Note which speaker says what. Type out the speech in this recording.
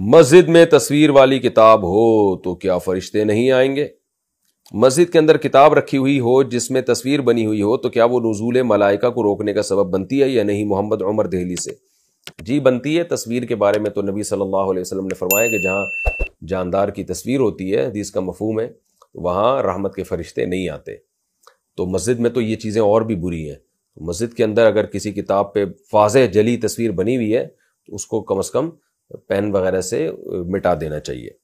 Speaker 1: मस्जिद में तस्वीर वाली किताब हो तो क्या फरिश्ते नहीं आएंगे मस्जिद के अंदर किताब रखी हुई हो जिसमें तस्वीर बनी हुई हो तो क्या वो नजूल मलाइका को रोकने का सबब बनती है या नहीं मोहम्मद उमर दहली से जी बनती है तस्वीर के बारे में तो नबी सल्लल्लाहु अलैहि वसल्लम ने फरमाया कि जहाँ जानदार की तस्वीर होती है हदीस का मफहम है वहाँ रहमत के फरिश्ते नहीं आते तो मस्जिद में तो ये चीज़ें और भी बुरी हैं मस्जिद के अंदर अगर किसी किताब पे वाजह जली तस्वीर बनी हुई है तो उसको कम अज़ कम पेन वगैरह से मिटा देना चाहिए